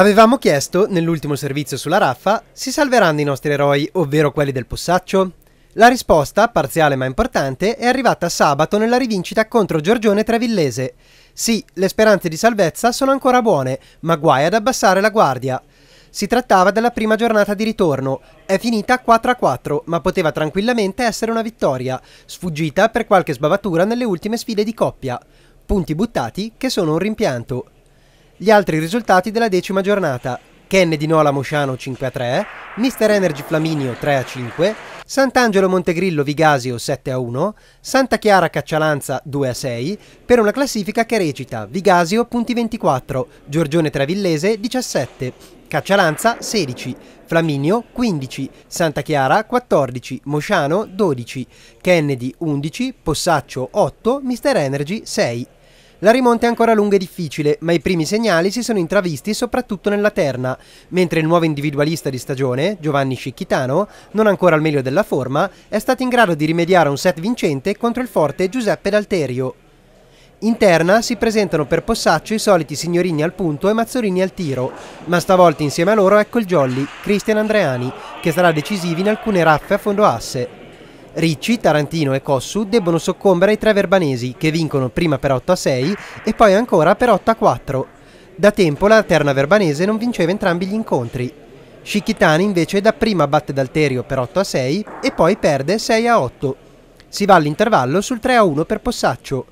Avevamo chiesto, nell'ultimo servizio sulla raffa, si salveranno i nostri eroi, ovvero quelli del possaccio? La risposta, parziale ma importante, è arrivata sabato nella rivincita contro Giorgione Trevillese. Sì, le speranze di salvezza sono ancora buone, ma guai ad abbassare la guardia. Si trattava della prima giornata di ritorno. È finita 4 a 4, ma poteva tranquillamente essere una vittoria, sfuggita per qualche sbavatura nelle ultime sfide di coppia. Punti buttati che sono un rimpianto. Gli altri risultati della decima giornata. Kennedy Nola Mosciano 5 a 3, Mister Energy Flaminio 3 a 5, Sant'Angelo Montegrillo Vigasio 7 a 1, Santa Chiara Caccialanza 2 a 6, per una classifica che recita Vigasio punti 24, Giorgione Travillese 17, Caccialanza 16, Flaminio 15, Santa Chiara 14, Mosciano 12, Kennedy 11, Possaccio 8, Mister Energy 6. La rimonta è ancora lunga e difficile, ma i primi segnali si sono intravisti soprattutto nella terna, mentre il nuovo individualista di stagione, Giovanni Scicchitano, non ancora al meglio della forma, è stato in grado di rimediare a un set vincente contro il forte Giuseppe D'Alterio. In terna si presentano per Possaccio i soliti signorini al punto e Mazzorini al tiro, ma stavolta insieme a loro ecco il jolly, Cristian Andreani, che sarà decisivo in alcune raffe a fondo asse. Ricci, Tarantino e Kossu debbono soccombere ai tre verbanesi che vincono prima per 8 a 6 e poi ancora per 8 a 4. Da tempo la terna verbanese non vinceva entrambi gli incontri. Scicchitani invece dapprima batte Dalterio per 8 a 6 e poi perde 6 a 8. Si va all'intervallo sul 3 a 1 per Possaccio.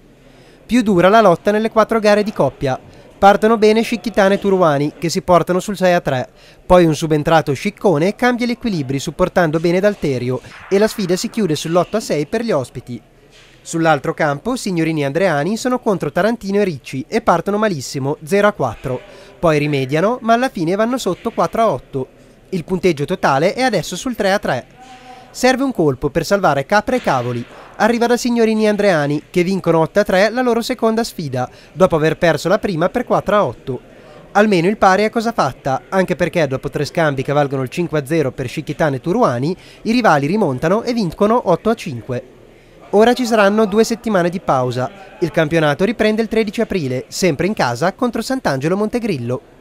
Più dura la lotta nelle quattro gare di coppia, Partono bene Scicchitane e Turwani che si portano sul 6 a 3. Poi un subentrato Sciccone cambia gli equilibri supportando bene D'Alterio e la sfida si chiude sull'8 a 6 per gli ospiti. Sull'altro campo Signorini e Andreani sono contro Tarantino e Ricci e partono malissimo 0 a 4. Poi rimediano ma alla fine vanno sotto 4 a 8. Il punteggio totale è adesso sul 3 a 3. Serve un colpo per salvare Capre e Cavoli arriva da signorini andreani che vincono 8-3 la loro seconda sfida, dopo aver perso la prima per 4-8. Almeno il pari è cosa fatta, anche perché dopo tre scambi che valgono il 5-0 per Scicchitane e Turuani, i rivali rimontano e vincono 8-5. Ora ci saranno due settimane di pausa. Il campionato riprende il 13 aprile, sempre in casa contro Sant'Angelo Montegrillo.